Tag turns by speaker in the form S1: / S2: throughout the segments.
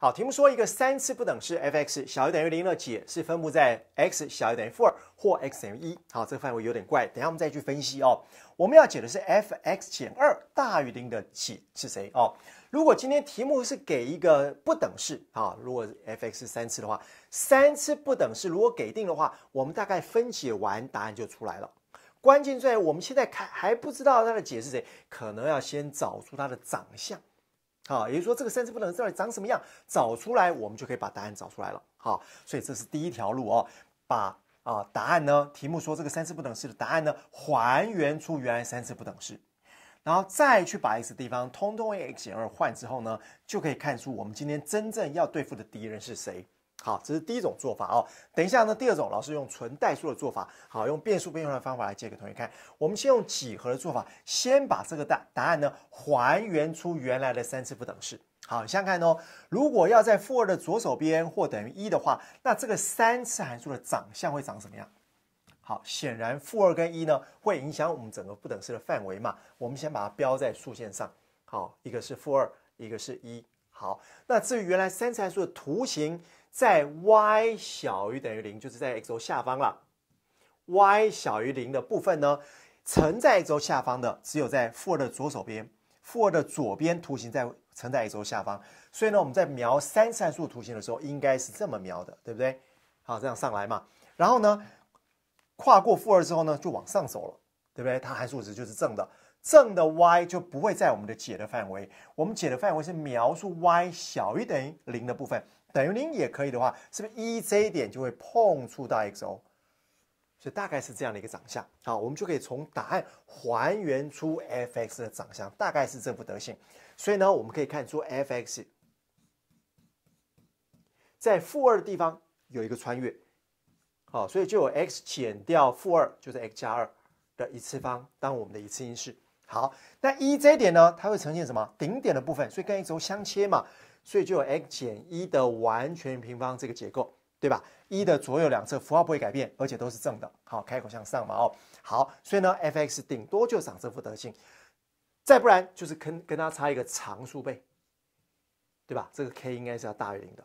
S1: 好，题目说一个三次不等式 f(x) 小于等于零的解是分布在 x 小于等于负二或 x 等于一。好，这个范围有点怪，等下我们再去分析哦。我们要解的是 f(x) 减二大于零的解是谁哦？如果今天题目是给一个不等式啊，如果 f(x) 三次的话，三次不等式如果给定的话，我们大概分解完答案就出来了。关键在我们现在看还不知道它的解是谁，可能要先找出它的长相。好，也就是说这个三次不等式到底长什么样，找出来我们就可以把答案找出来了。好，所以这是第一条路哦，把啊答案呢，题目说这个三次不等式的答案呢还原出原来三次不等式，然后再去把 x 地方通通为 x 减二换之后呢，就可以看出我们今天真正要对付的敌人是谁。好，这是第一种做法哦。等一下呢，第二种老师用纯代数的做法，好，用变数变换的方法来借给同学看。我们先用几何的做法，先把这个答答案呢还原出原来的三次不等式。好，你想看哦。如果要在负二的左手边或等于一的话，那这个三次函数的长相会长什么样？好，显然负二跟一呢会影响我们整个不等式的范围嘛。我们先把它标在竖线上。好，一个是负二，一个是一。好，那至于原来三次函数的图形，在 y 小于等于零，就是在 x 轴下方了。y 小于零的部分呢，乘在 x 轴下方的，只有在负二的左手边，负二的左边，图形在乘在 x 轴下方。所以呢，我们在描三次函数图形的时候，应该是这么描的，对不对？好，这样上来嘛。然后呢，跨过负二之后呢，就往上走了，对不对？它函数值就是正的。正的 y 就不会在我们的解的范围，我们解的范围是描述 y 小于等于零的部分，等于零也可以的话，是不是 e 这一点就会碰触到 x o？所以大概是这样的一个长相，好，我们就可以从答案还原出 f(x) 的长相，大概是这副德性。所以呢，我们可以看出 f(x) 在负二的地方有一个穿越，好，所以就有 x 减掉负二，就是 x 加二的一次方，当我们的一次因式。好，那一这点呢，它会呈现什么顶点的部分，所以跟 x 轴相切嘛，所以就有 x 减一的完全平方这个结构，对吧？一的左右两侧符号不会改变，而且都是正的，好，开口向上嘛，哦，好，所以呢，f(x) 顶多就长这副德性，再不然就是跟跟它差一个常数倍，对吧？这个 k 应该是要大于零的，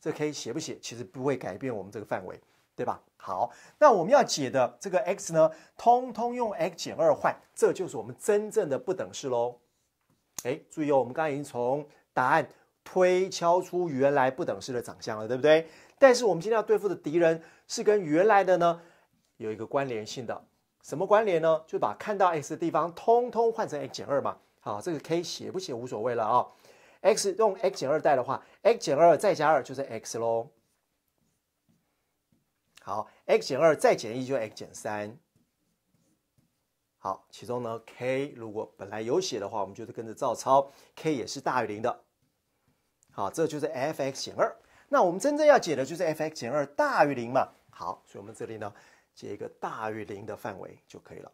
S1: 这 k 写不写其实不会改变我们这个范围。对吧？好，那我们要解的这个 x 呢，通通用 x 减二换，这就是我们真正的不等式喽。哎，注意哦，我们刚才已经从答案推敲出原来不等式的长相了，对不对？但是我们今天要对付的敌人是跟原来的呢有一个关联性的，什么关联呢？就把看到 x 的地方通通换成 x 减二嘛。好，这个 k 写不写无所谓了啊。x 用 x 减二代的话，x 减二再加二就是 x 喽。好，x 减二再减一就 x 减三。好，其中呢 k 如果本来有写的话，我们就是跟着照抄，k 也是大于零的。好，这就是 f(x 减二)。那我们真正要解的就是 f(x 减二大于零嘛。好，所以我们这里呢解一个大于零的范围就可以了。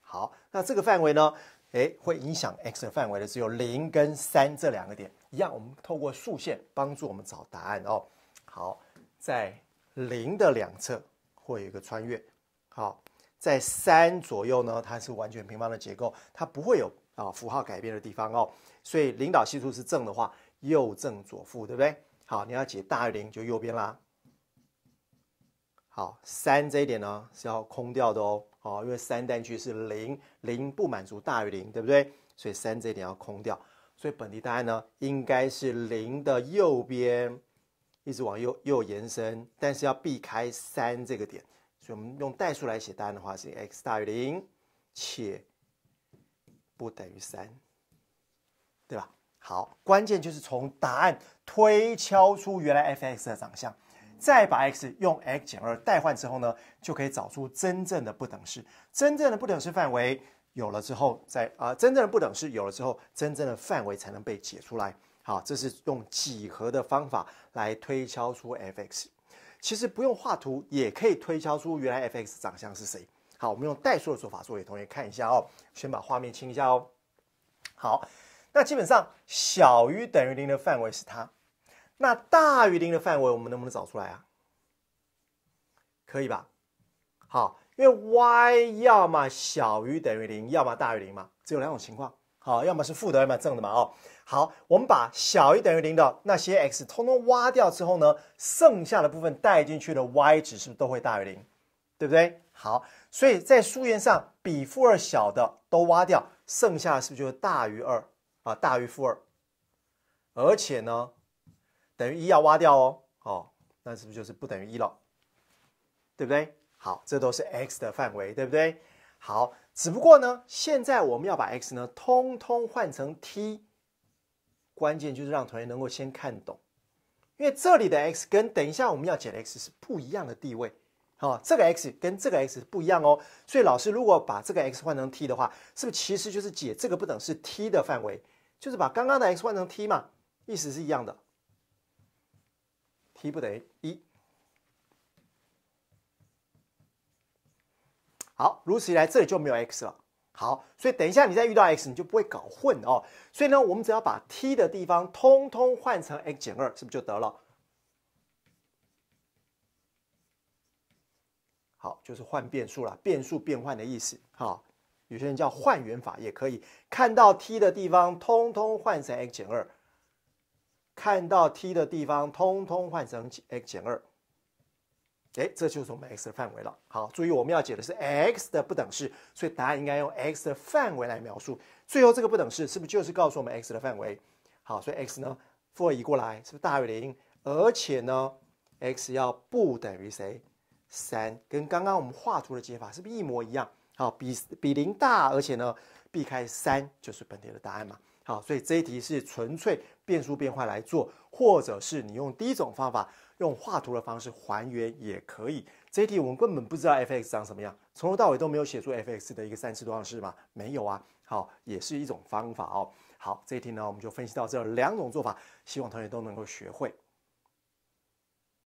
S1: 好，那这个范围呢，哎，会影响 x 的范围的只有零跟三这两个点。一样，我们透过竖线帮助我们找答案哦。好，在零的两侧会有一个穿越，好，在三左右呢，它是完全平方的结构，它不会有啊符号改变的地方哦，所以领导系数是正的话，右正左负，对不对？好，你要解大于零，就右边啦。好，三这一点呢是要空掉的哦，好，因为三单句是零，零不满足大于零，对不对？所以三这一点要空掉，所以本题答案呢应该是零的右边。一直往右右延伸，但是要避开三这个点，所以我们用代数来写答案的话是 x 大于零且不等于三，对吧？好，关键就是从答案推敲出原来 f(x) 的长相，再把 x 用 x 减二代换之后呢，就可以找出真正的不等式，真正的不等式范围有了之后，再啊真正的不等式有了之后，真正的范围才能被解出来。好，这是用几何的方法来推敲出 f(x)，其实不用画图也可以推敲出原来 f(x) 长相是谁。好，我们用代数的做法做，给同学看一下哦。先把画面清一下哦。好，那基本上小于等于零的范围是它，那大于零的范围我们能不能找出来啊？可以吧？好，因为 y 要么小于等于零，要么大于零嘛，只有两种情况。好，要么是负的，要么正的嘛，哦，好，我们把小于等于零的那些 x 通通挖掉之后呢，剩下的部分带进去的 y 值是不是都会大于零，对不对？好，所以在数线上比负二小的都挖掉，剩下的是不是就大于二啊？大于负二，而且呢，等于一要挖掉哦，哦，那是不是就是不等于一了？对不对？好，这都是 x 的范围，对不对？好。只不过呢，现在我们要把 x 呢通通换成 t，关键就是让同学能够先看懂，因为这里的 x 跟等一下我们要解的 x 是不一样的地位，好，这个 x 跟这个 x 不一样哦，所以老师如果把这个 x 换成 t 的话，是不是其实就是解这个不等式 t 的范围，就是把刚刚的 x 换成 t 嘛，意思是一样的，t 不等于一。好，如此一来，这里就没有 x 了。好，所以等一下，你再遇到 x，你就不会搞混哦。所以呢，我们只要把 t 的地方通通换成 x 减二，是不是就得了？好，就是换变数了，变数变换的意思。好，有些人叫换元法也可以。看到 t 的地方，通通换成 x 减二。看到 t 的地方，通通换成 x 减二。哎，这就是我们 x 的范围了。好，注意我们要解的是 x 的不等式，所以答案应该用 x 的范围来描述。最后这个不等式是不是就是告诉我们 x 的范围？好，所以 x 呢，负移过来是不是大于零？而且呢，x 要不等于谁？三，跟刚刚我们画图的解法是不是一模一样？好，比比零大，而且呢，避开三，就是本题的答案嘛。好，所以这一题是纯粹变数变化来做，或者是你用第一种方法，用画图的方式还原也可以。这一题我们根本不知道 f(x) 长什么样，从头到尾都没有写出 f(x) 的一个三次多项式嘛？没有啊。好，也是一种方法哦。好，这一题呢，我们就分析到这两种做法，希望同学都能够学会。